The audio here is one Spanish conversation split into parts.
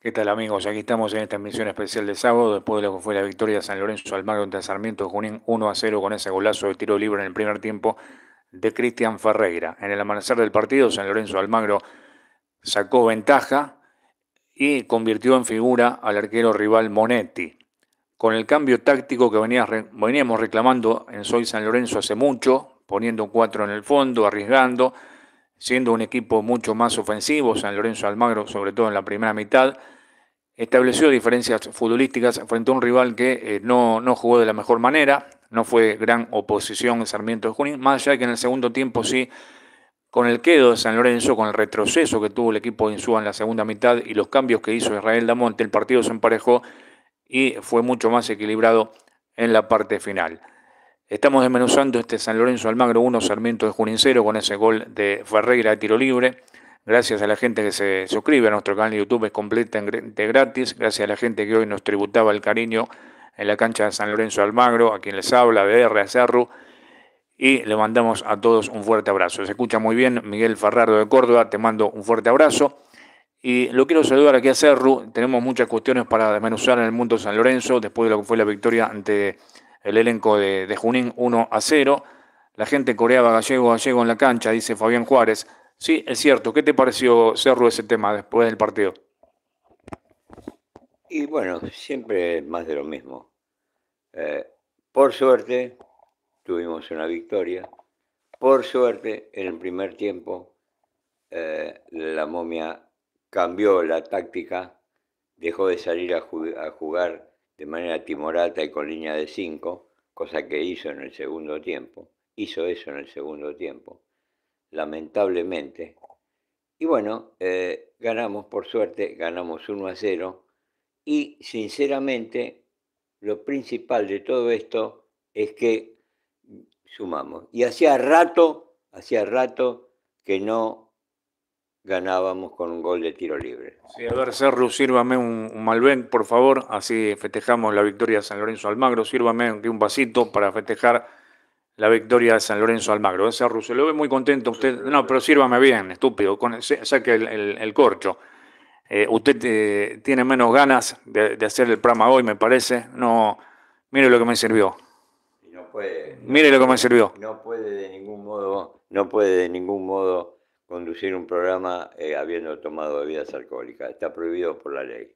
¿Qué tal amigos? Aquí estamos en esta emisión especial de sábado, después de lo que fue la victoria de San Lorenzo Almagro entre Sarmiento Junín 1 a 0 con ese golazo de tiro libre en el primer tiempo de Cristian Ferreira. En el amanecer del partido, San Lorenzo Almagro sacó ventaja y convirtió en figura al arquero rival Monetti. Con el cambio táctico que veníamos reclamando en Soy San Lorenzo hace mucho, poniendo un 4 en el fondo, arriesgando siendo un equipo mucho más ofensivo, San Lorenzo Almagro, sobre todo en la primera mitad, estableció diferencias futbolísticas frente a un rival que eh, no, jugó de la mejor manera, no fue gran oposición Sarmiento de Junín, más allá que en el segundo tiempo sí, con el quedo de San Lorenzo, con el retroceso que tuvo el equipo de Insúa en la segunda mitad y los cambios que hizo Israel Damonte, el partido se emparejó y fue mucho más equilibrado en la parte final. Estamos desmenuzando este San Lorenzo Almagro 1, Sarmiento de Junincero con ese gol de Ferreira de tiro libre. Gracias a la gente que se suscribe a nuestro canal de YouTube, es completamente gratis. Gracias a la gente que hoy nos tributaba el cariño en la cancha de San Lorenzo Almagro, a quien les habla, BR, Cerru. Y le mandamos a todos un fuerte abrazo. Se escucha muy bien, Miguel Ferraro de Córdoba, te mando un fuerte abrazo. Y lo quiero saludar aquí a Cerru, Tenemos muchas cuestiones para desmenuzar en el mundo de San Lorenzo después de lo que fue la victoria ante el elenco de, Junín 1 a 0. La gente coreaba gallego, gallego en la cancha, dice Fabián Juárez. Sí, es cierto. ¿Qué te pareció, Cerro, ese tema después del partido? Y bueno, siempre más de lo mismo. Eh, por suerte, tuvimos una victoria. Por suerte, en el primer tiempo, eh, la momia cambió la táctica, dejó de salir a jugar de manera timorata y con línea de 5, cosa que hizo en el segundo tiempo, hizo eso en el segundo tiempo, lamentablemente. Y bueno, eh, ganamos por suerte, ganamos 1 a 0 y sinceramente lo principal de todo esto es que sumamos. Y hacía rato, hacía rato que no ganábamos con un gol de tiro libre. Sí, a ver, Cerro, sírvame un, un por favor, así festejamos la victoria de San Lorenzo Almagro, sírvame un vasito para festejar la victoria de San Lorenzo Almagro. ¿Eh, Cerro, se lo ve muy contento usted, no, pero sírvame bien, estúpido, con, saque el, corcho. Eh, usted eh, tiene menos ganas de, hacer el prama hoy, me parece. No, mire lo que me sirvió. mire lo que me sirvió. No puede de ningún modo, no puede de ningún modo conducir un programa eh, habiendo tomado bebidas alcohólicas. Está prohibido por la ley.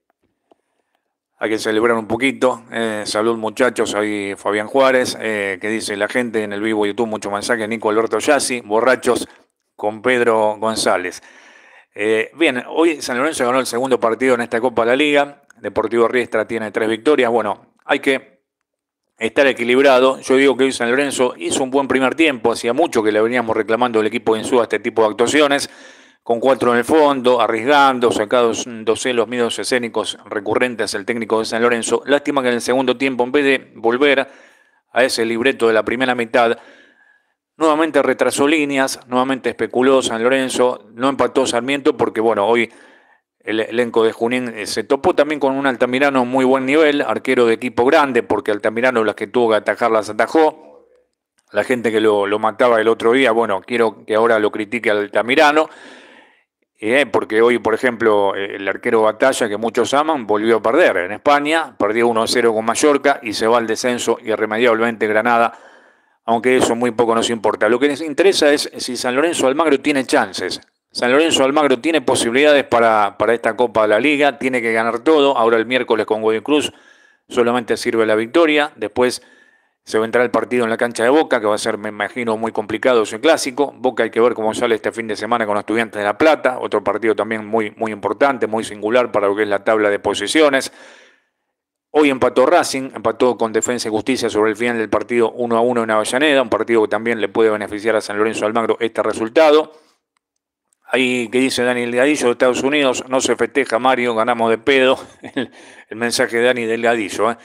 Hay que celebrar un poquito. Eh, salud muchachos, soy Fabián Juárez, eh, que dice la gente en el vivo YouTube, mucho mensaje, Nico Alberto Yassi, borrachos con Pedro González. bien, hoy San Lorenzo ganó el segundo partido en esta Copa de la Liga, Deportivo Riestra tiene tres victorias. Bueno, hay que estar equilibrado. Yo digo que hoy San Lorenzo hizo un buen primer tiempo, hacía mucho que le veníamos reclamando al equipo en a este tipo de actuaciones, con cuatro en el fondo, arriesgando, sacados en los miedos escénicos recurrentes el técnico de San Lorenzo. Lástima que en el segundo tiempo, en vez de volver a ese libreto de la primera mitad, nuevamente retrasó líneas, nuevamente especuló San Lorenzo, no empató Sarmiento porque, bueno, hoy el elenco de Junín eh, se topó también con un Altamirano muy buen nivel, arquero de equipo grande, porque Altamirano las que tuvo que atajar las atajó. La gente que lo, mataba el otro día, bueno, quiero que ahora lo critique Altamirano, eh, porque hoy, por ejemplo, eh, el arquero Batalla, que muchos aman, volvió a perder en España, perdió 1-0 con Mallorca y se va al descenso irremediablemente Granada, aunque eso muy poco nos importa. Lo que nos interesa es si San Lorenzo Almagro tiene chances San Lorenzo Almagro tiene posibilidades para, para, esta Copa de la Liga, tiene que ganar todo. Ahora el miércoles con Godoy Cruz solamente sirve la victoria. Después se vendrá el partido en la cancha de Boca, que va a ser, me imagino, muy complicado ese clásico. Boca hay que ver cómo sale este fin de semana con los Estudiantes de La Plata, otro partido también muy, muy importante, muy singular para lo que es la tabla de posiciones. Hoy empató Racing, empató con Defensa y Justicia sobre el final del partido 1 a 1 en Avellaneda, un partido que también le puede beneficiar a San Lorenzo Almagro este resultado. Ahí que dice Dani Delgadillo de Estados Unidos, no se festeja Mario, ganamos de pedo. El, mensaje de Dani Delgadillo. ¿eh?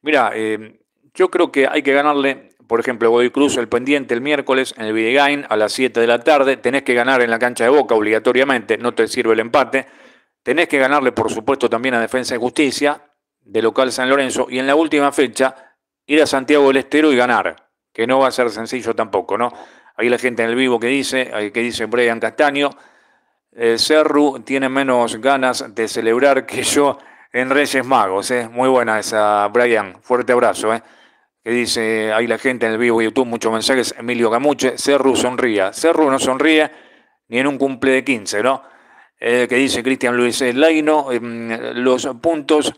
Mira, em, yo creo que hay que ganarle, por ejemplo, Godoy Cruz el pendiente el miércoles en el Videgain a las 7 de la tarde. Tenés que ganar en la cancha de Boca obligatoriamente, no te sirve el empate. Tenés que ganarle, por supuesto, también a Defensa y Justicia, de local San Lorenzo. Y en la última fecha, ir a Santiago del Estero y ganar, que no va a ser sencillo tampoco, ¿no? Ahí la gente en el vivo que dice, que dice Brian Castaño, eh, Cerru tiene menos ganas de celebrar que yo en Reyes Magos. Eh. Muy buena esa, Brian. Fuerte abrazo. Eh. Que dice ahí la gente en el vivo de YouTube, muchos mensajes. Emilio Camuche, Cerru sonría. Cerru no sonríe ni en un cumple de 15, ¿no? Eh, que dice Cristian Luis Laino, em, los puntos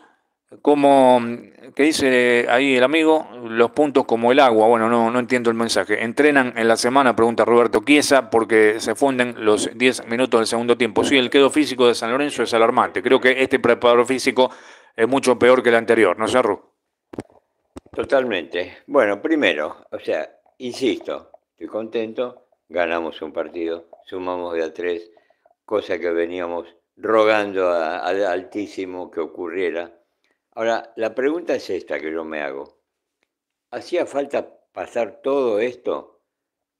como, mm, que dice ahí el amigo, los puntos como el agua. Bueno, no, no entiendo el mensaje. ¿Entrenan en la semana? Pregunta Roberto quiesa, porque se funden los 10 minutos del segundo tiempo. Sí, el quedo físico de San Lorenzo es alarmante. Creo que este preparador físico es mucho peor que el anterior, ¿no, Ru? Totalmente. Bueno, primero, o sea, insisto, estoy contento, ganamos un partido, sumamos de a tres, cosa que veníamos rogando al altísimo que ocurriera Ahora, la pregunta es esta que yo me hago. ¿Hacía falta pasar todo esto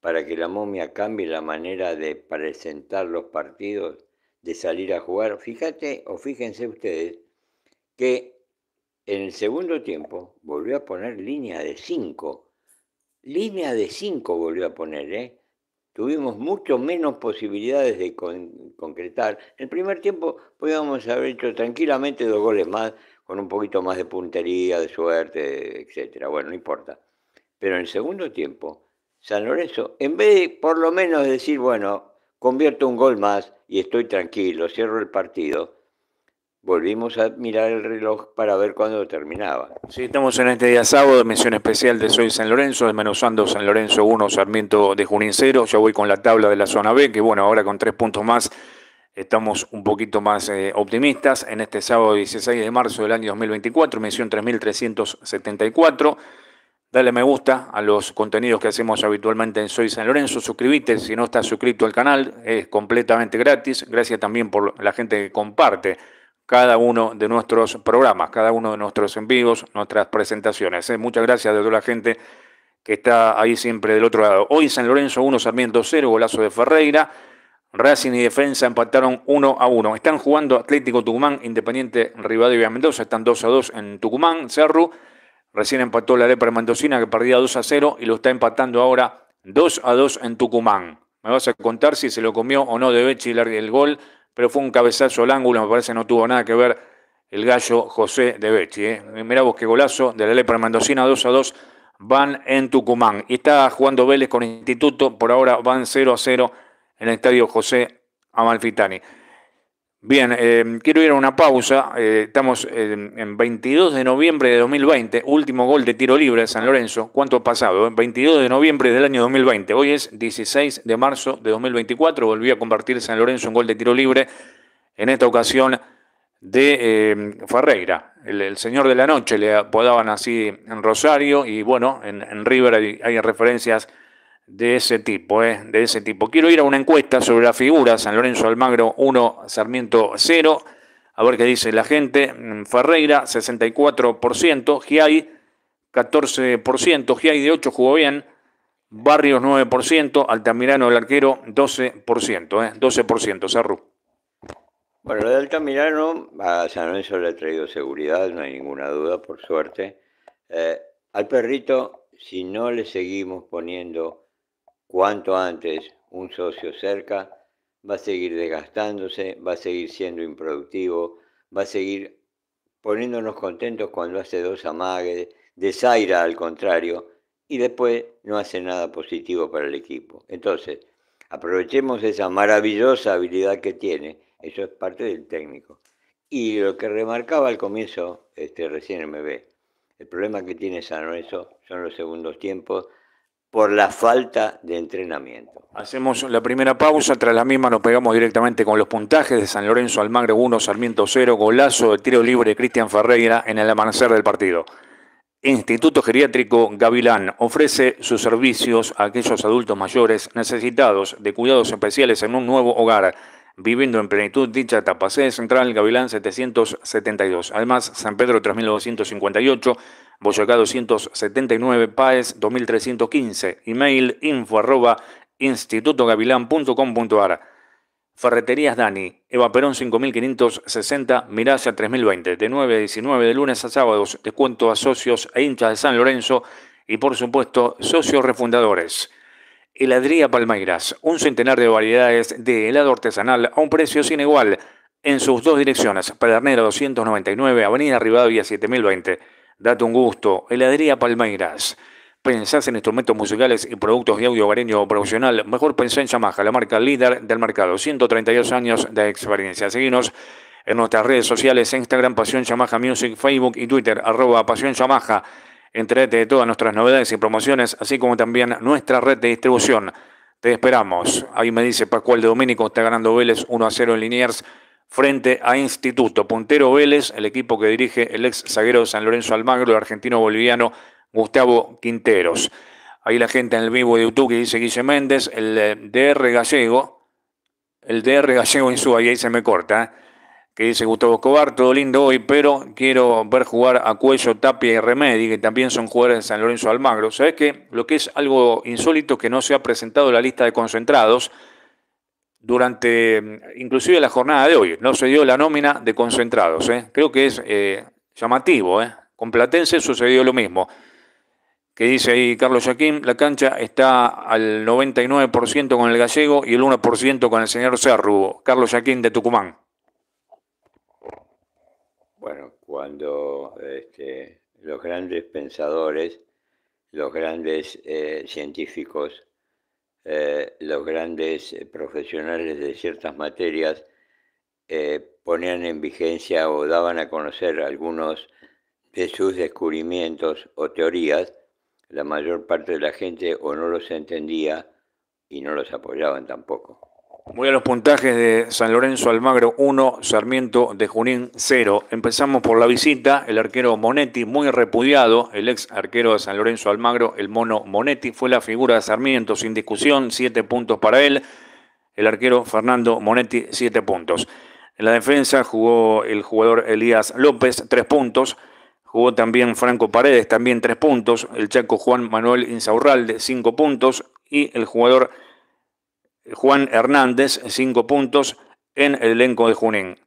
para que la momia cambie la manera de presentar los partidos, de salir a jugar? Fíjate o fíjense ustedes que en el segundo tiempo volvió a poner línea de 5. Línea de 5 volvió a poner, ¿eh? Tuvimos mucho menos posibilidades de concretar. En el primer tiempo podíamos haber hecho tranquilamente dos goles más con un poquito más de puntería, de suerte, etcétera. Bueno, no importa. Pero en el segundo tiempo, San Lorenzo, en vez de por lo menos decir, bueno, convierto un gol más y estoy tranquilo, cierro el partido, volvimos a mirar el reloj para ver cuándo terminaba. Sí, estamos en este día sábado, mención especial de Soy San Lorenzo, desmenuzando San Lorenzo 1, Sarmiento de Junín Yo voy con la tabla de la zona B, que bueno, ahora con tres puntos más Estamos un poquito más eh, optimistas. En este sábado 16 de marzo del año 2024, mención 3374. Dale me gusta a los contenidos que hacemos habitualmente en Soy San Lorenzo. Suscríbete si no estás suscrito al canal. Es completamente gratis. Gracias también por la gente que comparte cada uno de nuestros programas, cada uno de nuestros envíos, nuestras presentaciones. ¿eh? Muchas gracias a toda la gente que está ahí siempre del otro lado. Hoy San Lorenzo 1, Sarmiento 0, golazo de Ferreira. Racing y Defensa empataron 1 a 1. Están jugando Atlético Tucumán, Independiente Rivadavia Mendoza. Están 2 a 2 en Tucumán. Cerru recién empató la Lepra Mendocina que perdía 2 a 0 y lo está empatando ahora 2 a 2 en Tucumán. Me vas a contar si se lo comió o no de Bechi el gol, pero fue un cabezazo al ángulo. Me parece que no tuvo nada que ver el gallo José de Bechi. ¿eh? Mirá vos qué golazo de la Lepra Mendocina 2 a 2 van en Tucumán. Y está jugando Vélez con Instituto. Por ahora van 0 a 0 en el estadio José Amalfitani. Bien, eh, quiero ir a una pausa. Eh, estamos en, 22 de noviembre de 2020, último gol de tiro libre de San Lorenzo. ¿Cuánto ha pasado? 22 eh? de noviembre del año 2020. Hoy es 16 de marzo de 2024. Volvió a convertir San Lorenzo en gol de tiro libre. En esta ocasión de Ferreira, el, señor de la noche, le apodaban así en Rosario y bueno, en, River hay referencias de ese tipo, ¿eh? de ese tipo. Quiero ir a una encuesta sobre la figura San Lorenzo Almagro 1, Sarmiento 0. A ver qué dice la gente. Mm, Ferreira 64%, Giai 14%, Giai de 8 jugó bien, Barrios 9%, Altamirano el arquero 12%, ¿eh? 12%, Cerru. Bueno, lo de Altamirano, a San Lorenzo le ha traído seguridad, no hay ninguna duda, por suerte. Eh, al perrito, si no le seguimos poniendo Cuanto antes un socio cerca va a seguir desgastándose, va a seguir siendo improductivo, va a seguir poniéndonos contentos cuando hace dos amagues, desaira al contrario y después no hace nada positivo para el equipo. Entonces, aprovechemos esa maravillosa habilidad que tiene, eso es parte del técnico. Y lo que remarcaba al comienzo, este, recién me ve, el problema que tiene San Lorenzo son los segundos tiempos por la falta de entrenamiento. Hacemos la primera pausa, tras la misma nos pegamos directamente con los puntajes de San Lorenzo Almagro 1, Sarmiento 0, golazo de tiro libre de Cristian Ferreira en el amanecer del partido. Instituto Geriátrico Gavilán ofrece sus servicios a aquellos adultos mayores necesitados de cuidados especiales en un nuevo hogar, viviendo en plenitud dicha etapa. Sede Central Gavilán 772. Además, San Pedro 3958 Boyacá 279, Páez 2315, email info institutogavilán.com.ar. Ferreterías Dani, Eva Perón 5560, Miracia 3020, de 9 a 19 de lunes a sábados, descuento a socios e hinchas de San Lorenzo y por supuesto socios refundadores. Heladría Palmeiras, un centenar de variedades de helado artesanal a un precio sin igual en sus dos direcciones, Pedernera 299, Avenida Rivadavia 7020. Date un gusto. Heladería Palmeiras. Pensás en instrumentos musicales y productos de audio o profesional. Mejor pensá en Yamaha, la marca líder del mercado. 132 años de experiencia. Seguimos en nuestras redes sociales, Instagram, Pasión Yamaha Music, Facebook y Twitter, arroba Pasión Yamaha. Entérate de todas nuestras novedades y promociones, así como también nuestra red de distribución. Te esperamos. Ahí me dice Pascual de Domingo está ganando Vélez 1 a 0 en Liniers frente a Instituto. Puntero Vélez, el equipo que dirige el ex zaguero de San Lorenzo Almagro, el argentino boliviano Gustavo Quinteros. Ahí la gente en el vivo de YouTube que dice Guille Méndez, el eh, DR Gallego, el DR Gallego en su, ahí se me corta, ¿eh? que dice Gustavo Escobar, todo lindo hoy, pero quiero ver jugar a Cuello, Tapia y Remedi, que también son jugadores de San Lorenzo Almagro. ¿Sabes qué? Lo que es algo insólito que no se ha presentado la lista de concentrados durante mm, inclusive la jornada de hoy. No se dio la nómina de concentrados. ¿eh? Creo que es eh, llamativo. ¿eh? Con Platense sucedió lo mismo. Que dice ahí Carlos Jaquín, la cancha está al 99% con el gallego y el 1% con el señor Cerrubo, Carlos Jaquín de Tucumán. Bueno, cuando este, los grandes pensadores, los grandes científicos eh, los grandes eh, profesionales de ciertas materias eh, ponían en vigencia o daban a conocer algunos de sus descubrimientos o teorías, la mayor parte de la gente o no los entendía y no los apoyaban tampoco. Voy a los puntajes de San Lorenzo Almagro 1, Sarmiento de Junín 0. Empezamos por la visita. El arquero Monetti, muy repudiado, el ex arquero de San Lorenzo Almagro, el mono Monetti, fue la figura de Sarmiento sin discusión, 7 puntos para él. El arquero Fernando Monetti, 7 puntos. En la defensa jugó el jugador Elías López, 3 puntos. Jugó también Franco Paredes, también 3 puntos. El chaco Juan Manuel Insaurralde, 5 puntos. Y el jugador Juan Hernández, cinco puntos en el elenco de Junín.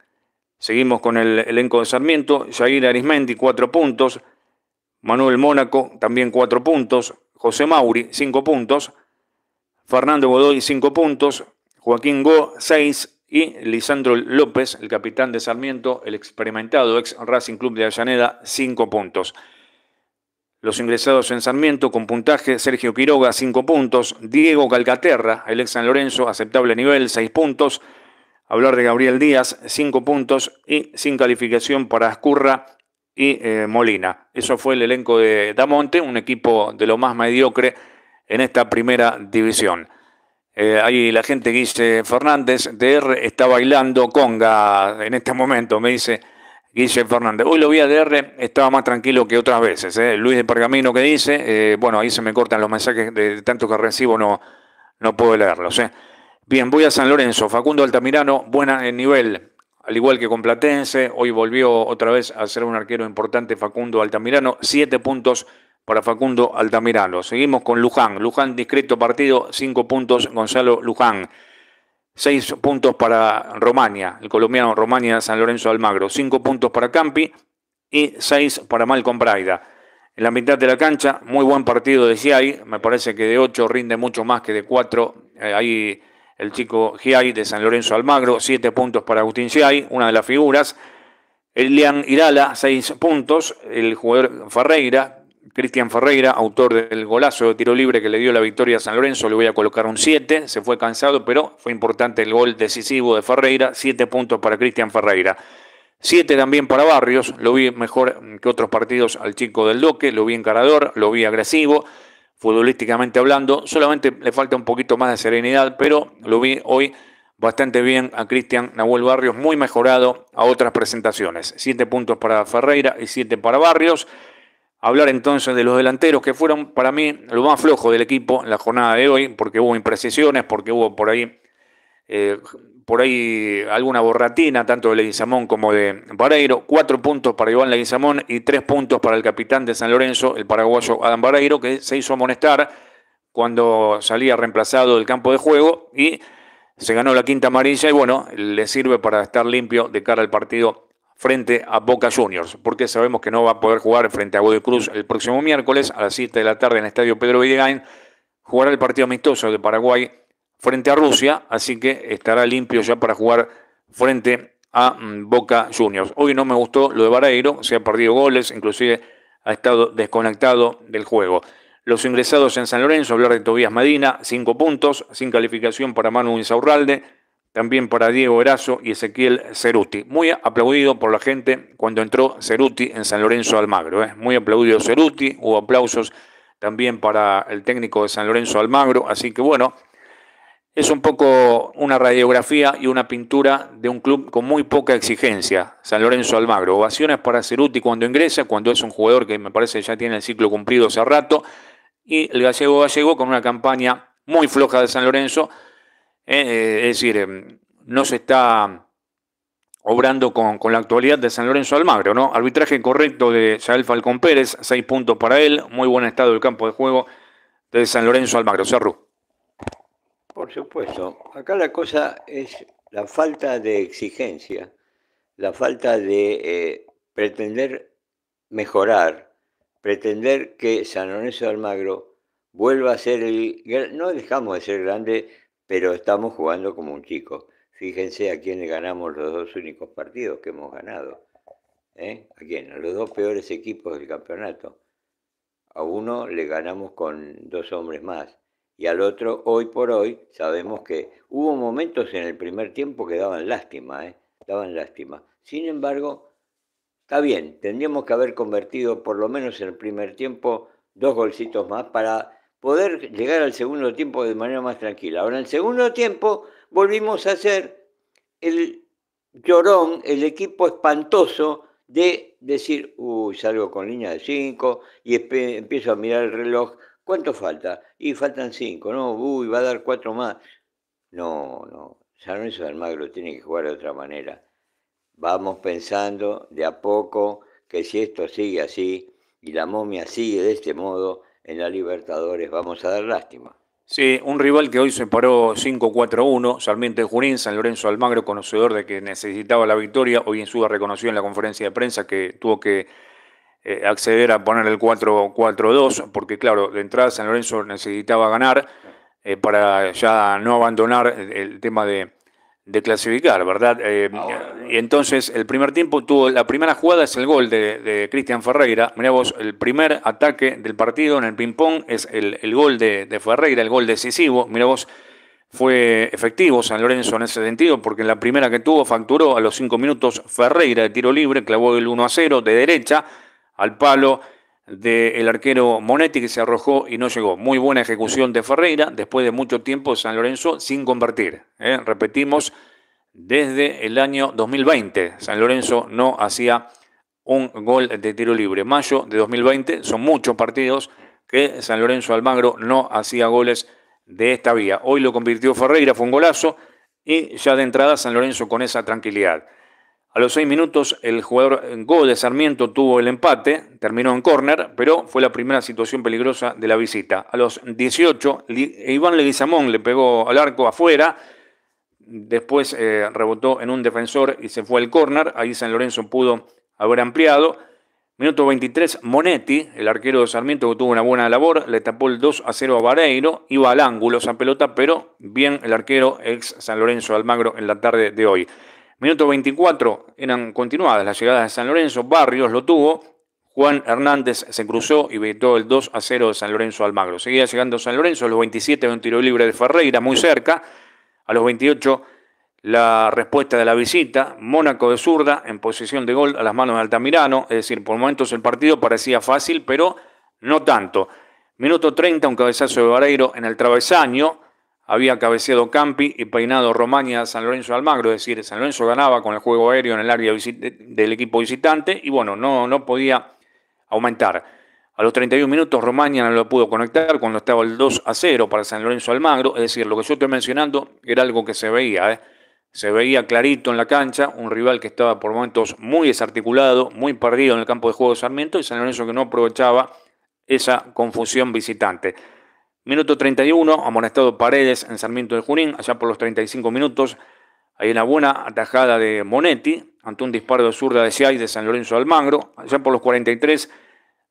Seguimos con el elenco de Sarmiento, Jair Arismendi, cuatro puntos, Manuel Mónaco, también cuatro puntos, José Mauri, cinco puntos, Fernando Godoy, cinco puntos, Joaquín Go, seis, y Lisandro López, el capitán de Sarmiento, el experimentado ex Racing Club de Avellaneda, cinco puntos. Los ingresados en Sarmiento con puntaje Sergio Quiroga 5 puntos, Diego Calcaterra, el ex San Lorenzo, aceptable nivel 6 puntos, hablar de Gabriel Díaz 5 puntos y sin calificación para Ascurra y eh, Molina. Eso fue el elenco de Damonte, un equipo de lo más mediocre en esta primera división. Eh, ahí la gente dice Fernández, DR está bailando conga en este momento, me dice Guille Fernández. Hoy lo vi a DR, estaba más tranquilo que otras veces. ¿eh? Luis de Pergamino que dice, eh, bueno, ahí se me cortan los mensajes de tanto que recibo, no, no puedo leerlos. ¿eh? Bien, voy a San Lorenzo. Facundo Altamirano, buena en nivel, al igual que con Platense. Hoy volvió otra vez a ser un arquero importante Facundo Altamirano. Siete puntos para Facundo Altamirano. Seguimos con Luján. Luján, discreto partido, cinco puntos Gonzalo Luján. 6 puntos para Romania, el colombiano Romania San Lorenzo Almagro. Cinco puntos para Campi y seis para Malcolm Braida. En la mitad de la cancha, muy buen partido de Giai. Me parece que de ocho rinde mucho más que de cuatro. Eh, ahí el chico Giai de San Lorenzo Almagro. Siete puntos para Agustín Giai, una de las figuras. Elian Irala, seis puntos. El jugador Ferreira, Cristian Ferreira, autor del golazo de tiro libre que le dio la victoria a San Lorenzo, le voy a colocar un 7, se fue cansado, pero fue importante el gol decisivo de Ferreira, 7 puntos para Cristian Ferreira. 7 también para Barrios, lo vi mejor que otros partidos al chico del Doque, lo vi encarador, lo vi agresivo, futbolísticamente hablando, solamente le falta un poquito más de serenidad, pero lo vi hoy bastante bien a Cristian Nahuel Barrios, muy mejorado a otras presentaciones. 7 puntos para Ferreira y 7 para Barrios. Hablar entonces de los delanteros que fueron para mí lo más flojo del equipo en la jornada de hoy, porque hubo imprecisiones, porque hubo por ahí, eh, por ahí alguna borratina, tanto de Leguizamón como de Vareiro. Cuatro puntos para Iván Leguizamón y tres puntos para el capitán de San Lorenzo, el paraguayo Adam Vareiro, que se hizo amonestar cuando salía reemplazado del campo de juego y se ganó la quinta amarilla y bueno, le sirve para estar limpio de cara al partido frente a Boca Juniors, porque sabemos que no va a poder jugar frente a Godoy Cruz el próximo miércoles a las 7 de la tarde en el Estadio Pedro Videgain. Jugará el partido amistoso de Paraguay frente a Rusia, así que estará limpio ya para jugar frente a mm, Boca Juniors. Hoy no me gustó lo de Vareiro, se ha perdido goles, inclusive ha estado desconectado del juego. Los ingresados en San Lorenzo, hablar de Tobías Medina, 5 puntos, sin calificación para Manu Insaurralde, también para Diego Erazo y Ezequiel Ceruti. Muy aplaudido por la gente cuando entró Ceruti en San Lorenzo Almagro. ¿eh? Muy aplaudido Ceruti, hubo aplausos también para el técnico de San Lorenzo Almagro. Así que bueno, es un poco una radiografía y una pintura de un club con muy poca exigencia, San Lorenzo Almagro. Ovaciones para Ceruti cuando ingresa, cuando es un jugador que me parece ya tiene el ciclo cumplido hace rato. Y el gallego gallego con una campaña muy floja de San Lorenzo ¿eh? Eh, es decir, em, no se está obrando con, la actualidad de San Lorenzo Almagro, ¿no? Arbitraje correcto de Sael Falcón Pérez, seis puntos para él, muy buen estado del campo de juego de San Lorenzo Almagro. Cerro. Por supuesto, acá la cosa es la falta de exigencia, la falta de eh, pretender mejorar, pretender que San Lorenzo Almagro vuelva a ser el... No dejamos de ser grande pero estamos jugando como un chico. Fíjense a quién le ganamos los dos únicos partidos que hemos ganado. ¿Eh? ¿A quién? A los dos peores equipos del campeonato. A uno le ganamos con dos hombres más y al otro, hoy por hoy, sabemos que hubo momentos en el primer tiempo que daban lástima, ¿eh? daban lástima. Sin embargo, está bien, tendríamos que haber convertido por lo menos en el primer tiempo dos golcitos más para poder llegar al segundo tiempo de manera más tranquila. Ahora, en el segundo tiempo volvimos a ser el llorón, el equipo espantoso de decir, uy, salgo con línea de 5 y empiezo a mirar el reloj, ¿cuánto falta? Y faltan 5, ¿no? Uy, va a dar 4 más. No, no, ya no eso de magro, tiene que jugar de otra manera. Vamos pensando de a poco que si esto sigue así y la momia sigue de este modo, en la Libertadores vamos a dar lástima. Sí, un rival que hoy se paró 5-4-1, Sarmiento de Junín, San Lorenzo Almagro, conocedor de que necesitaba la victoria, hoy en suda reconoció en la conferencia de prensa que tuvo que eh, acceder a poner el 4-4-2, porque claro, de entrada San Lorenzo necesitaba ganar eh, para ya no abandonar el tema de, de clasificar, ¿verdad? Eh, y entonces, el primer tiempo tuvo, la primera jugada es el gol de, Cristian Ferreira. Mirá vos, el primer ataque del partido en el ping-pong es el, gol de, Ferreira, el gol decisivo. Mirá vos, fue efectivo San Lorenzo en ese sentido, porque en la primera que tuvo facturó a los cinco minutos Ferreira de tiro libre, clavó el 1 a 0 de derecha al palo del arquero Monetti que se arrojó y no llegó. Muy buena ejecución de Ferreira, después de mucho tiempo San Lorenzo sin convertir. ¿eh? Repetimos, desde el año 2020 San Lorenzo no hacía un gol de tiro libre. Mayo de 2020 son muchos partidos que San Lorenzo Almagro no hacía goles de esta vía. Hoy lo convirtió Ferreira, fue un golazo y ya de entrada San Lorenzo con esa tranquilidad. A los seis minutos, el jugador Go de Sarmiento tuvo el empate, terminó en córner, pero fue la primera situación peligrosa de la visita. A los 18, Iván Leguizamón le pegó al arco afuera, después eh, rebotó en un defensor y se fue al córner. Ahí San Lorenzo pudo haber ampliado. Minuto 23, Monetti, el arquero de Sarmiento, que tuvo una buena labor, le tapó el 2 a 0 a Vareiro, iba al ángulo esa pelota, pero bien el arquero ex San Lorenzo Almagro en la tarde de hoy. Minuto 24, eran continuadas las llegadas de San Lorenzo, Barrios lo tuvo, Juan Hernández se cruzó y vetó el 2 a 0 de San Lorenzo Almagro. Seguía llegando San Lorenzo, a los 27 de un tiro libre de Ferreira, muy cerca, a los 28 la respuesta de la visita, Mónaco de zurda en posición de gol a las manos de Altamirano, es decir, por momentos el partido parecía fácil, pero no tanto. Minuto 30, un cabezazo de Vareiro en el travesaño, había cabeceado Campi y peinado Romaña San Lorenzo Almagro, es decir, San Lorenzo ganaba con el juego aéreo en el área del equipo visitante y bueno, no, no podía aumentar. A los 31 minutos Romaña no lo pudo conectar cuando estaba el 2 a 0 para San Lorenzo Almagro, es decir, lo que yo estoy mencionando era algo que se veía, ¿eh? se veía clarito en la cancha, un rival que estaba por momentos muy desarticulado, muy perdido en el campo de juego de Sarmiento y San Lorenzo que no aprovechaba esa confusión visitante. Minuto 31, amonestado Paredes en Sarmiento de Junín, allá por los 35 minutos. Hay una buena atajada de Monetti ante un disparo de zurda de Siay de San Lorenzo al Almagro. Allá por los 43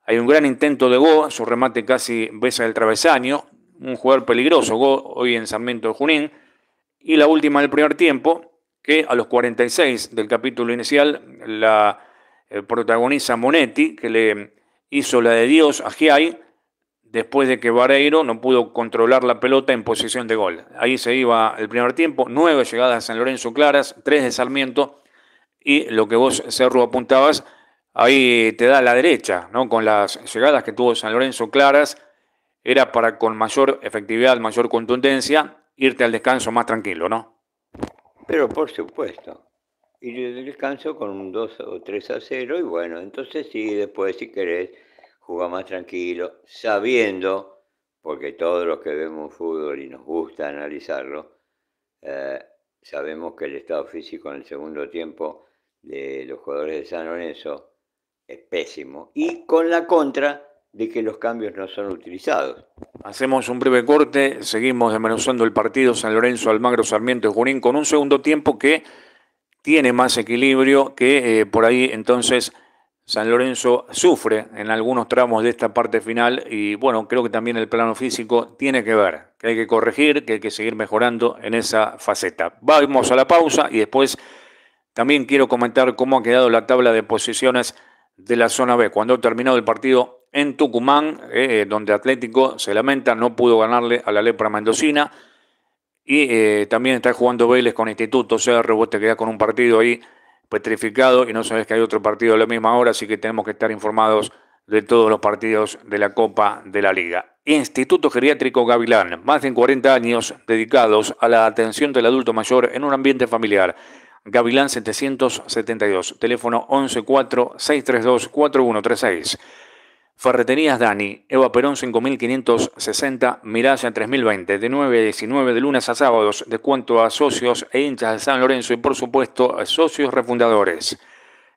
hay un gran intento de Go, su remate casi besa el travesaño. Un jugador peligroso, Go, hoy en Sarmiento de Junín. Y la última del primer tiempo, que a los 46 del capítulo inicial la eh, protagoniza Monetti, que le hizo la de Dios a Giai después de que Vareiro no pudo controlar la pelota en posición de gol. Ahí se iba el primer tiempo, nueve llegadas a San Lorenzo claras, tres de Sarmiento y lo que vos, Cerro, apuntabas, ahí te da la derecha, ¿no? Con las llegadas que tuvo San Lorenzo claras, era para con mayor efectividad, mayor contundencia, irte al descanso más tranquilo, ¿no? Pero por supuesto, ir al descanso con un 2 o 3 a 0 y bueno, entonces sí, después si querés juega más tranquilo, sabiendo, porque todos los que vemos fútbol y nos gusta analizarlo, eh, sabemos que el estado físico en el segundo tiempo de los jugadores de San Lorenzo es pésimo. Y con la contra de que los cambios no son utilizados. Hacemos un breve corte, seguimos desmenuzando el partido San Lorenzo, Almagro, Sarmiento y Junín con un segundo tiempo que tiene más equilibrio que eh, por ahí entonces San Lorenzo sufre en algunos tramos de esta parte final y bueno, creo que también el plano físico tiene que ver, que hay que corregir, que hay que seguir mejorando en esa faceta. Vamos a la pausa y después también quiero comentar cómo ha quedado la tabla de posiciones de la zona B. Cuando ha terminado el partido en Tucumán, eh, donde Atlético se lamenta, no pudo ganarle a la Lepra Mendocina. Y eh, también está jugando Vélez con Instituto, o sea, te queda con un partido ahí petrificado y no sabes que hay otro partido a la misma hora, así que tenemos que estar informados de todos los partidos de la Copa de la Liga. Instituto Geriátrico Gavilán, más de 40 años dedicados a la atención del adulto mayor en un ambiente familiar. Gavilán 772, teléfono 114-632-4136. Ferreterías Dani, Eva Perón 5560, Miralla 3020, de 9 a 19, de lunes a sábados, de cuanto a socios e hinchas de San Lorenzo y por supuesto socios refundadores.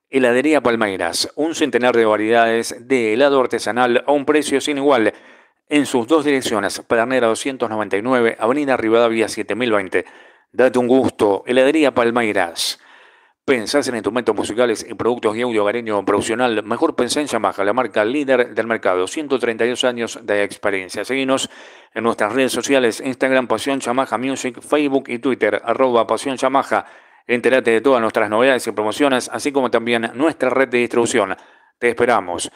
Heladería Palmeiras, un centenar de variedades de helado artesanal a un precio sin igual. En sus dos direcciones, Pedernera 299, Avenida Rivadavia 7020. Date un gusto, Heladería Palmeiras. Pensás en instrumentos musicales y productos y audio hogareño profesional. Mejor pensé en Yamaha, la marca líder del mercado. 132 años de experiencia. Seguimos en nuestras redes sociales: Instagram, Pasión Yamaha Music, Facebook y Twitter. Arroba Pasión Yamaha. Entérate de todas nuestras novedades y promociones, así como también nuestra red de distribución. Te esperamos.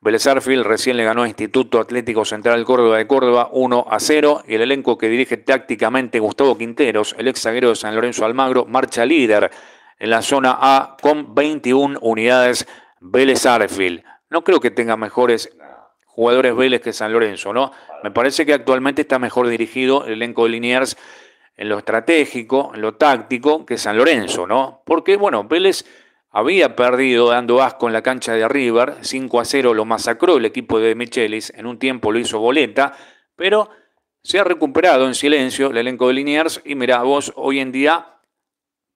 Belezarfield recién le ganó a Instituto Atlético Central Córdoba de Córdoba 1 a 0 y el elenco que dirige tácticamente Gustavo Quinteros, el ex zaguero de San Lorenzo Almagro, marcha líder en la zona A con 21 unidades Vélez Arfield. No creo que tenga mejores jugadores Vélez que San Lorenzo, ¿no? Me parece que actualmente está mejor dirigido el elenco de Liniers en lo estratégico, en lo táctico, que San Lorenzo, ¿no? Porque, bueno, Vélez había perdido dando asco en la cancha de River, 5 a 0 lo masacró el equipo de Michelis, en un tiempo lo hizo boleta, pero se ha recuperado en silencio el elenco de Liniers y mirá vos, hoy en día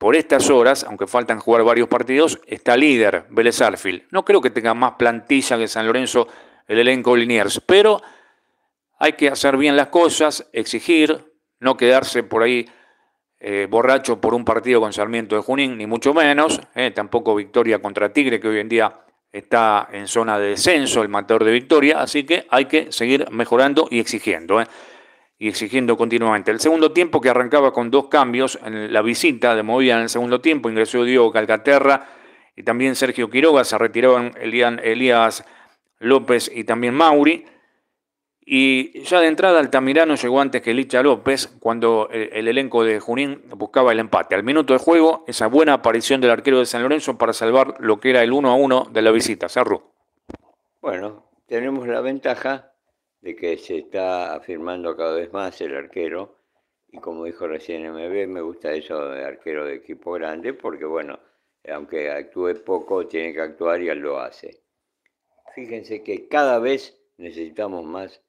por estas horas, aunque faltan jugar varios partidos, está líder Vélez Arfield. No creo que tenga más plantilla que San Lorenzo el elenco Liniers, pero hay que hacer bien las cosas, exigir, no quedarse por ahí eh, borracho por un partido con Sarmiento de Junín, ni mucho menos, eh, tampoco victoria contra Tigre, que hoy en día está en zona de descenso, el matador de victoria, así que hay que seguir mejorando y exigiendo. Eh y exigiendo continuamente. El segundo tiempo que arrancaba con dos cambios en la visita de Movida en el segundo tiempo, ingresó Diego Calcaterra y también Sergio Quiroga, se retiraban Elías López y también Mauri. Y ya de entrada Altamirano llegó antes que Licha López cuando el, elenco de Junín buscaba el empate. Al minuto de juego, esa buena aparición del arquero de San Lorenzo para salvar lo que era el 1 a 1 de la visita. Cerro. Bueno, tenemos la ventaja de que se está afirmando cada vez más el arquero. Y como dijo recién MB, me gusta eso de arquero de equipo grande, porque bueno, aunque actúe poco, tiene que actuar y él lo hace. Fíjense que cada vez necesitamos más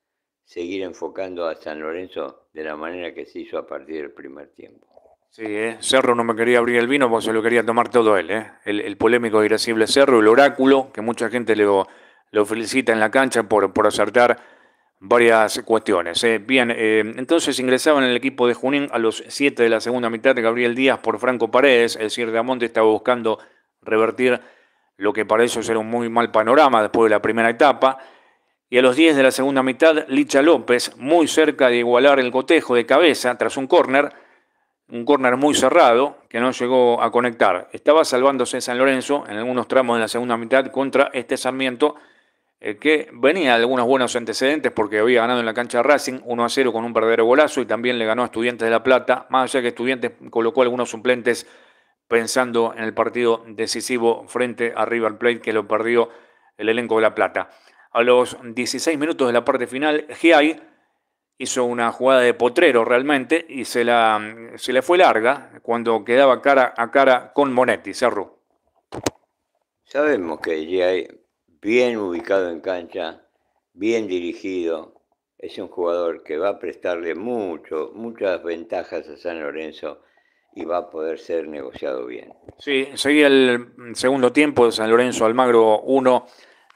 seguir enfocando a San Lorenzo de la manera que se hizo a partir del primer tiempo. Sí, ¿eh? Cerro no me quería abrir el vino porque se lo quería tomar todo él. ¿eh? El, polémico irascible Cerro, el oráculo, que mucha gente lo, lo felicita en la cancha por, por acertar varias cuestiones. ¿eh? Bien, eh, entonces ingresaban el equipo de Junín a los 7 de la segunda mitad de Gabriel Díaz por Franco Paredes. El cierre de Amonte estaba buscando revertir lo que para ellos era un muy mal panorama después de la primera etapa. Y a los 10 de la segunda mitad, Licha López, muy cerca de igualar el cotejo de cabeza tras un córner, un córner muy cerrado que no llegó a conectar. Estaba salvándose San Lorenzo en algunos tramos de la segunda mitad contra este Sarmiento eh, que venía de algunos buenos antecedentes porque había ganado en la cancha Racing 1 a 0 con un verdadero golazo y también le ganó a Estudiantes de La Plata, más allá que Estudiantes colocó algunos suplentes pensando en el partido decisivo frente a River Plate que lo perdió el elenco de La Plata. A los 16 minutos de la parte final, Giai hizo una jugada de potrero realmente y se la, se le fue larga cuando quedaba cara a cara con Monetti, Cerro. Sabemos que Giai bien ubicado en cancha, bien dirigido. Es un jugador que va a prestarle mucho, muchas ventajas a San Lorenzo y va a poder ser negociado bien. Sí, seguía el segundo tiempo de San Lorenzo Almagro 1,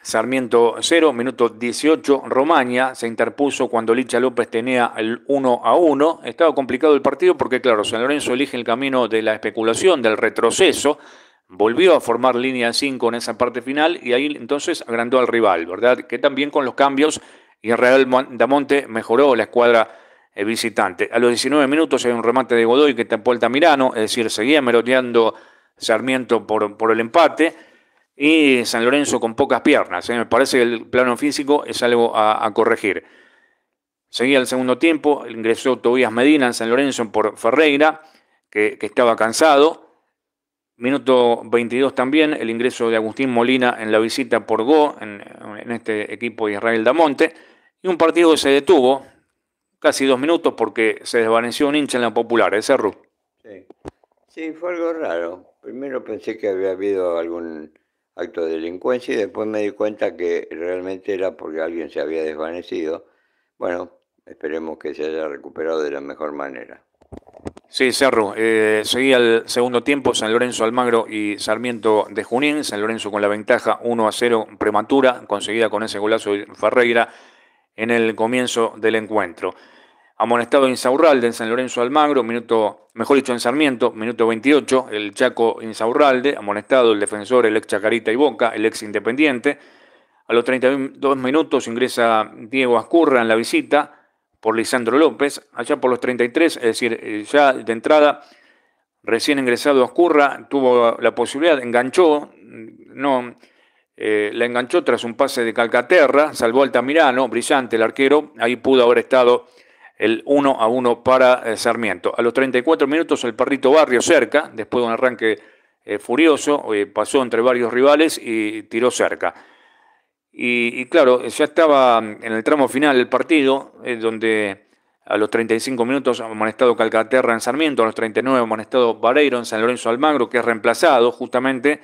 Sarmiento 0, minuto 18, Romaña se interpuso cuando Licha López tenía el 1 a 1. Estaba complicado el partido porque, claro, San Lorenzo elige el camino de la especulación, del retroceso volvió a formar línea 5 en esa parte final y ahí entonces agrandó al rival, ¿verdad? Que también con los cambios y Real Damonte mejoró la escuadra eh, visitante. A los 19 minutos hay un remate de Godoy que tapó Tamirano, es decir, seguía merodeando Sarmiento por, por el empate. Y San Lorenzo con pocas piernas. ¿eh? Me parece que el plano físico es algo a, corregir. Seguía el segundo tiempo, ingresó Tobías Medina en San Lorenzo por Ferreira, que estaba cansado. Minuto 22 también, el ingreso de Agustín Molina en la visita por Go, en, este equipo de Israel Damonte, y un partido que se detuvo casi dos minutos porque se desvaneció un hincha en la popular, Ese ¿eh, Cerro? Sí. sí, fue algo raro. Primero pensé que había habido algún acto de delincuencia y después me di cuenta que realmente era porque alguien se había desvanecido. Bueno, esperemos que se haya recuperado de la mejor manera. Sí, Cerro. Eh, seguía el segundo tiempo San Lorenzo Almagro y Sarmiento de Junín. San Lorenzo con la ventaja 1 a 0 prematura, conseguida con ese golazo de Ferreira en el comienzo del encuentro. Amonestado Insaurralde en San Lorenzo Almagro, minuto, mejor dicho en Sarmiento, minuto 28, el Chaco Insaurralde, amonestado el defensor, el ex Chacarita y Boca, el ex Independiente. A los 32 minutos ingresa Diego Ascurra en la visita por Lisandro López, allá por los 33, es decir, eh, ya de entrada recién ingresado a Oscurra, tuvo la posibilidad, enganchó, mm, no, eh, la enganchó tras un pase de Calcaterra, salvó Altamirano, brillante el arquero, ahí pudo haber estado el 1 a 1 para eh, Sarmiento. A los 34 minutos el perrito Barrio cerca, después de un arranque furioso, pasó entre varios rivales y tiró cerca. Y, claro, ya estaba mm, en el tramo final del partido, donde a los 35 minutos ha amonestado Calcaterra en Sarmiento, a los 39 ha amonestado Vareiro en San Lorenzo Almagro, que es reemplazado justamente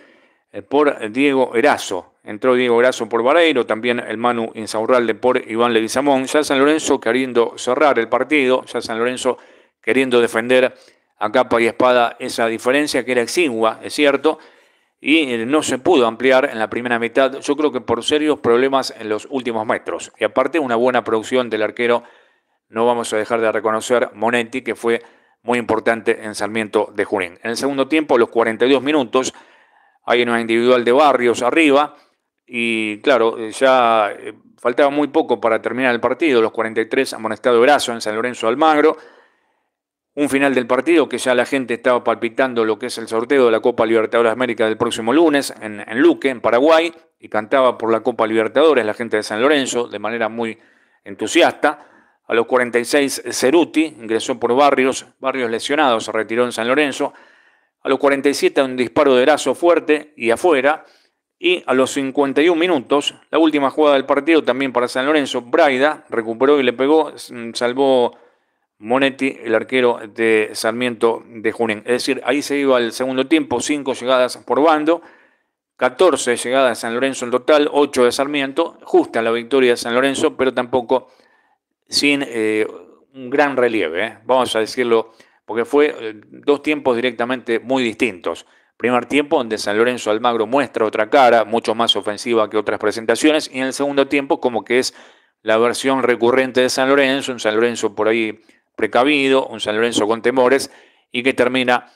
eh, por Diego Erazo. Entró Diego Erazo por Vareiro, también el Manu Insaurralde por Iván Leguizamón. Ya San Lorenzo queriendo cerrar el partido, ya San Lorenzo queriendo defender a capa y espada esa diferencia que era exigua, es cierto, y eh, no se pudo ampliar en la primera mitad, yo creo que por serios problemas en los últimos metros. Y aparte una buena producción del arquero, no vamos a dejar de reconocer, Monetti, que fue muy importante en Sarmiento de Junín. En el segundo tiempo, los 42 minutos, hay una individual de Barrios arriba y claro, eh, ya eh, faltaba muy poco para terminar el partido, los 43 amonestado Brazo en San Lorenzo Almagro un final del partido que ya la gente estaba palpitando lo que es el sorteo de la Copa Libertadores América del próximo lunes en, Luque, en Paraguay, y cantaba por la Copa Libertadores la gente de San Lorenzo de manera muy entusiasta. A los 46 Ceruti ingresó por Barrios, Barrios lesionados, se retiró en San Lorenzo. A los 47 un disparo de brazo fuerte y afuera. Y a los 51 minutos, la última jugada del partido también para San Lorenzo, Braida recuperó y le pegó, mm, salvó Monetti, el arquero de Sarmiento de Junín. Es decir, ahí se iba al segundo tiempo, cinco llegadas por bando, 14 llegadas de San Lorenzo en total, ocho de Sarmiento, justa la victoria de San Lorenzo, pero tampoco sin eh, un gran relieve, ¿eh? vamos a decirlo, porque fue eh, dos tiempos directamente muy distintos. Primer tiempo donde San Lorenzo Almagro muestra otra cara, mucho más ofensiva que otras presentaciones, y en el segundo tiempo como que es la versión recurrente de San Lorenzo, un San Lorenzo por ahí precavido, un San Lorenzo con temores y que termina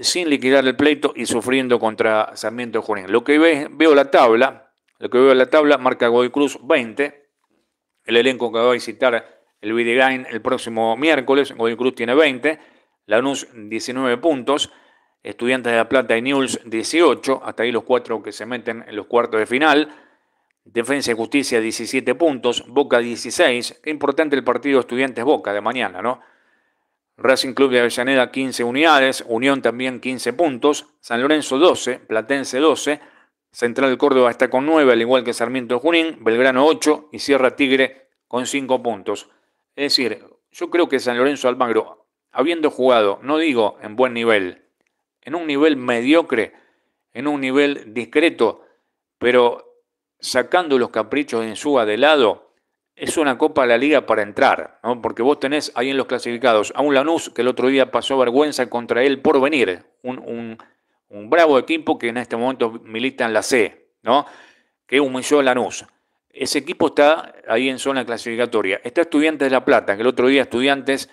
sin liquidar el pleito y sufriendo contra Sarmiento Junín. Lo que veo la tabla, lo que veo la tabla marca Godoy Cruz 20, el elenco que va a visitar el Videgain el próximo miércoles, Godoy Cruz tiene 20, Lanús 19 puntos, Estudiantes de La Plata y News 18, hasta ahí los cuatro que se meten en los cuartos de final, Defensa y Justicia 17 puntos, Boca 16. Qué importante el partido Estudiantes Boca de mañana, ¿no? Racing Club de Avellaneda 15 unidades, Unión también 15 puntos, San Lorenzo 12, Platense 12, Central Córdoba está con 9, al igual que Sarmiento Junín, Belgrano 8 y Sierra Tigre con 5 puntos. Es decir, yo creo que San Lorenzo Almagro, habiendo jugado, no digo en buen nivel, en un nivel mediocre, en un nivel discreto, pero sacando los caprichos de su de lado, es una Copa de la Liga para entrar, porque vos tenés ahí en los clasificados a un Lanús que el otro día pasó vergüenza contra él por venir, un, bravo equipo que en este momento milita en la C, ¿no? que humilló a Lanús. Ese equipo está ahí en zona clasificatoria. Está Estudiantes de La Plata, que el otro día Estudiantes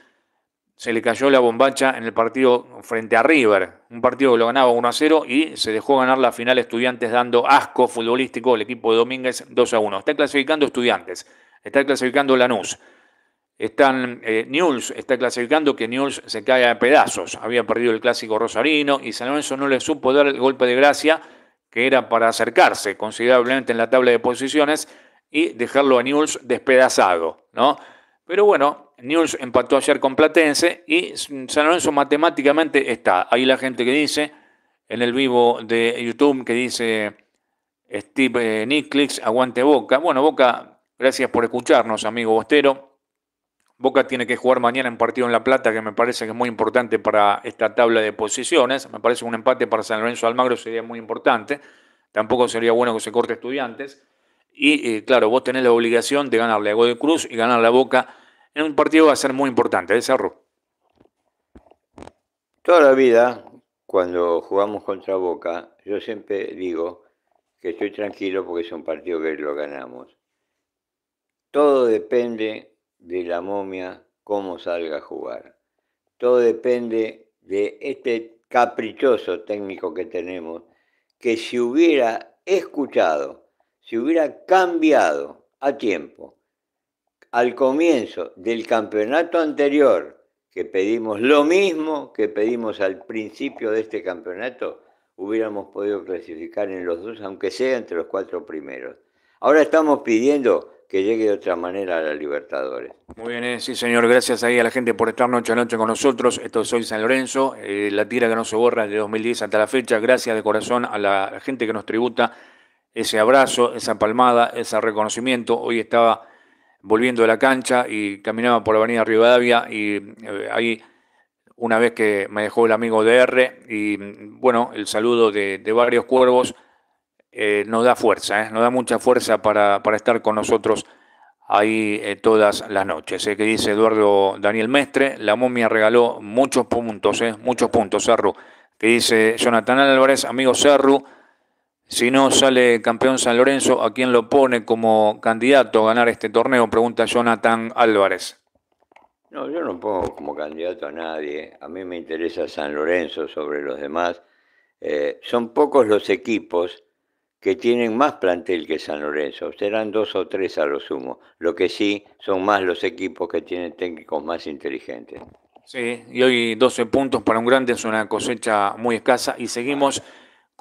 se le cayó la bombacha en el partido frente a River, un partido que lo ganaba 1 a 0 y se dejó ganar la final Estudiantes dando asco futbolístico al equipo de Domínguez 2 a 1. Está clasificando Estudiantes, está clasificando Lanús, están eh, está clasificando que Newell's se caiga a pedazos. Había perdido el clásico rosarino y San Lorenzo no le supo dar el golpe de gracia que era para acercarse considerablemente en la tabla de posiciones y dejarlo a News despedazado, ¿no? Pero bueno, News empató ayer con Platense y San Lorenzo matemáticamente está. Ahí la gente que dice, en el vivo de YouTube, que dice Steve eh, Nicklix, aguante Boca. Bueno, Boca, gracias por escucharnos, amigo Bostero. Boca tiene que jugar mañana en partido en La Plata, que me parece que es muy importante para esta tabla de posiciones. Me parece un empate para San Lorenzo Almagro sería muy importante. Tampoco sería bueno que se corte estudiantes. Y eh, claro, vos tenés la obligación de ganarle a Godoy Cruz y ganarle a Boca en un partido va a ser muy importante, de ¿eh, Cerro? Toda la vida, cuando jugamos contra Boca, yo siempre digo que estoy tranquilo porque es un partido que lo ganamos. Todo depende de la momia, cómo salga a jugar. Todo depende de este caprichoso técnico que tenemos, que si hubiera escuchado si hubiera cambiado a tiempo al comienzo del campeonato anterior, que pedimos lo mismo que pedimos al principio de este campeonato, hubiéramos podido clasificar en los dos, aunque sea entre los cuatro primeros. Ahora estamos pidiendo que llegue de otra manera a la Libertadores. Muy bien, eh, sí señor, gracias ahí a la gente por estar noche a noche con nosotros. Esto es Soy San Lorenzo, eh, la tira que no se borra de 2010 hasta la fecha. Gracias de corazón a la gente que nos tributa ese abrazo, esa palmada, ese reconocimiento. Hoy estaba volviendo de la cancha y caminaba por la avenida Rivadavia y eh, ahí una vez que me dejó el amigo DR y bueno, el saludo de, varios cuervos eh, nos da fuerza, eh, nos da mucha fuerza para, estar con nosotros ahí todas las noches. que dice Eduardo Daniel Mestre, la momia regaló muchos puntos, muchos puntos, Cerru. Que dice Jonathan Álvarez, amigo Cerru, si no sale campeón San Lorenzo, ¿a quién lo pone como candidato a ganar este torneo? Pregunta Jonathan Álvarez. No, yo no pongo como candidato a nadie. A mí me interesa San Lorenzo sobre los demás. Eh, son pocos los equipos que tienen más plantel que San Lorenzo. Serán dos o tres a lo sumo. Lo que sí son más los equipos que tienen técnicos más inteligentes. Sí, y hoy 12 puntos para un grande es una cosecha muy escasa y seguimos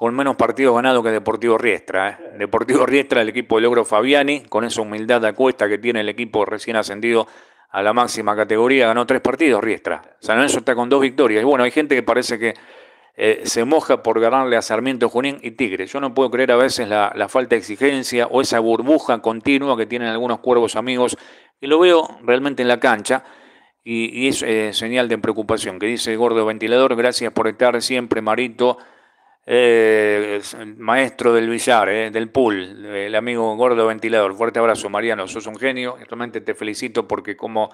con menos partidos ganados que Deportivo Riestra. ¿eh? Deportivo Riestra, el equipo de Logro Fabiani, con esa humildad de acuesta que tiene el equipo recién ascendido a la máxima categoría, ganó tres partidos Riestra. San Lorenzo está con dos victorias. Y bueno, hay gente que parece que eh, se moja por ganarle a Sarmiento Junín y Tigre. Yo no puedo creer a veces la, falta de exigencia o esa burbuja continua que tienen algunos cuervos amigos. Y lo veo realmente en la cancha. Y, es eh, señal de preocupación. Que dice gordo ventilador, gracias por estar siempre, Marito. Eh, maestro del billar, eh, del pool, el amigo Gordo Ventilador. Fuerte abrazo, Mariano, sos un genio. Realmente te felicito porque como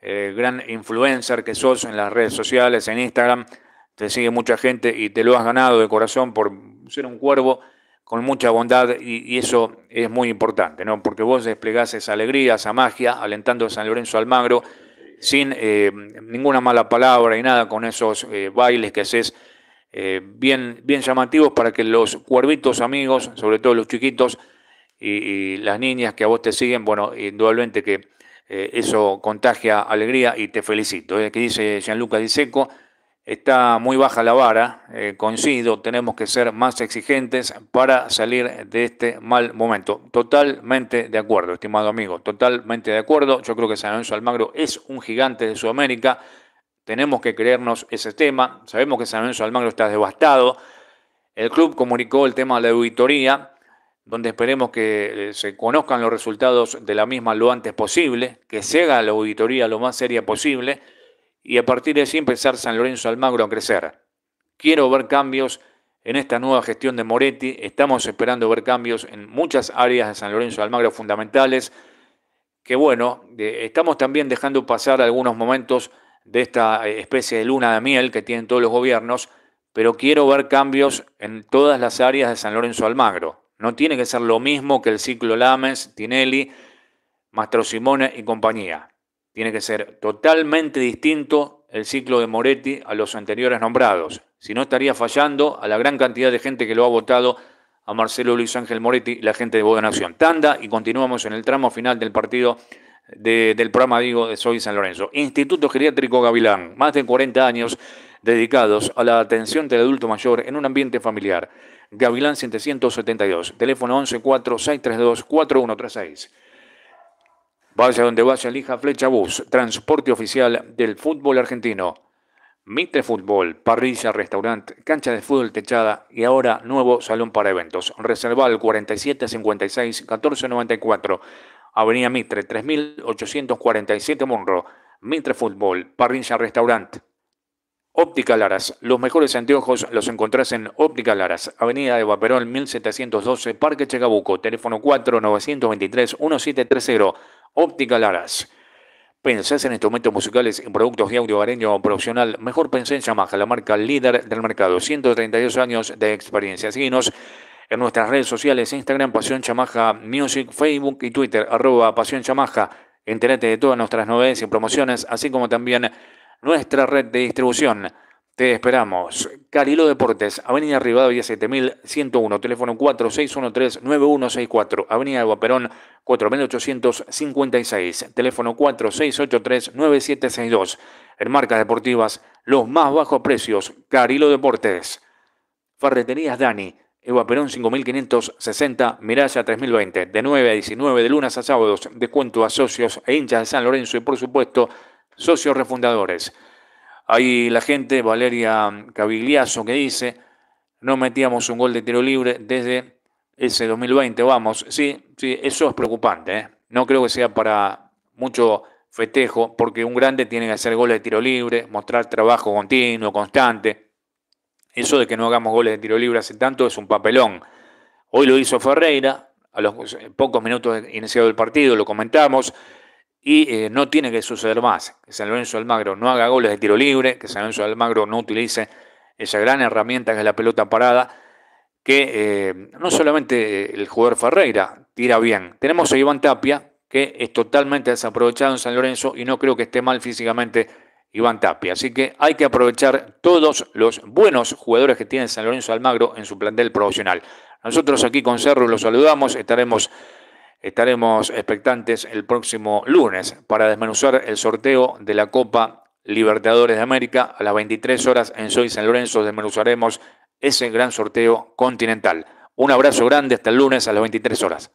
eh, gran influencer que sos en las redes sociales, en Instagram, te sigue mucha gente y te lo has ganado de corazón por ser un cuervo con mucha bondad y, eso es muy importante, ¿no? Porque vos desplegás esa alegría, esa magia, alentando a San Lorenzo Almagro sin ninguna mala palabra y nada con esos bailes que haces eh, bien, bien llamativos para que los cuervitos amigos, sobre todo los chiquitos y, las niñas que a vos te siguen, bueno, indudablemente que eh, eso contagia alegría y te felicito. Eh. que dice Gianluca Diseco, está muy baja la vara, coincido, tenemos que ser más exigentes para salir de este mal momento. Totalmente de acuerdo, estimado amigo, totalmente de acuerdo. Yo creo que San Lorenzo Almagro es un gigante de Sudamérica tenemos que creernos ese tema. Sabemos que San Lorenzo Almagro está devastado. El club comunicó el tema de la auditoría, donde esperemos que eh, se conozcan los resultados de la misma lo antes posible, que se haga la auditoría lo más seria posible y a partir de ahí empezar San Lorenzo Almagro a crecer. Quiero ver cambios en esta nueva gestión de Moretti. Estamos esperando ver cambios en muchas áreas de San Lorenzo Almagro fundamentales. Que bueno, eh, estamos también dejando pasar algunos momentos de esta eh, especie de luna de miel que tienen todos los gobiernos, pero quiero ver cambios en todas las áreas de San Lorenzo Almagro. No tiene que ser lo mismo que el ciclo Lames, Tinelli, Mastro Simone y compañía. Tiene que ser totalmente distinto el ciclo de Moretti a los anteriores nombrados. Si no, estaría fallando a la gran cantidad de gente que lo ha votado a Marcelo Luis Ángel Moretti, la gente de Boda Nación. Tanda y continuamos en el tramo final del partido del programa, digo, de Soy San Lorenzo. Instituto Geriátrico Gavilán, más de 40 años dedicados a la atención del adulto mayor en un ambiente familiar. Gavilán 772, teléfono 114632-4136. Vaya donde vaya, elija Flecha Bus, transporte oficial del fútbol argentino. Mitre Fútbol, parrilla, restaurante, cancha de fútbol techada y ahora nuevo salón para eventos. Reserva al 4756-1494. Avenida Mitre, 3847 Monroe, Mitre Fútbol, Parrilla Restaurant. Óptica Laras, los mejores anteojos los encontrás en Óptica Laras, Avenida de Vaperón 1712, Parque Chacabuco, teléfono 4-923-1730, Óptica Laras. Pensás en instrumentos musicales y productos de audio profesional, mejor pensé en Yamaha, la marca líder del mercado, 132 años de experiencia. Síguenos en nuestras redes sociales, Instagram, Pasión Chamaja Music, Facebook y Twitter, arroba Pasión Chamaja. Entérate de todas nuestras novedades y promociones, así como también nuestra red de distribución. Te esperamos. Carilo Deportes, Avenida Rivadavia 7101, teléfono 4613-9164, Avenida Guaperón 4856, teléfono 4683-9762. En marcas deportivas, los más bajos precios, Carilo Deportes. Ferreterías Dani, Eva Perón 5560, Miralla 3020, de 9 a 19, de lunes a sábados, descuento a socios e hinchas de San Lorenzo y por supuesto socios refundadores. Ahí la gente, Valeria Cavigliazo, que dice, no metíamos un gol de tiro libre desde ese 2020, vamos, sí, sí, eso es preocupante, ¿eh? no creo que sea para mucho festejo, porque un grande tiene que hacer gol de tiro libre, mostrar trabajo continuo, constante, eso de que no hagamos goles de tiro libre hace tanto es un papelón. Hoy lo hizo Ferreira, a los pocos minutos de iniciado el partido, lo comentamos, y eh, no tiene que suceder más. Que San Lorenzo Almagro no haga goles de tiro libre, que San Lorenzo Almagro no utilice esa gran herramienta que es la pelota parada, que eh, no solamente el jugador Ferreira tira bien. Tenemos a Iván Tapia, que es totalmente desaprovechado en San Lorenzo y no creo que esté mal físicamente Iván Tapia. Así que hay que aprovechar todos los buenos jugadores que tiene San Lorenzo Almagro en su plantel profesional. Nosotros aquí con Cerro los saludamos, estaremos, estaremos expectantes el próximo lunes para desmenuzar el sorteo de la Copa Libertadores de América a las 23 horas en Soy San Lorenzo. Desmenuzaremos ese gran sorteo continental. Un abrazo grande hasta el lunes a las 23 horas.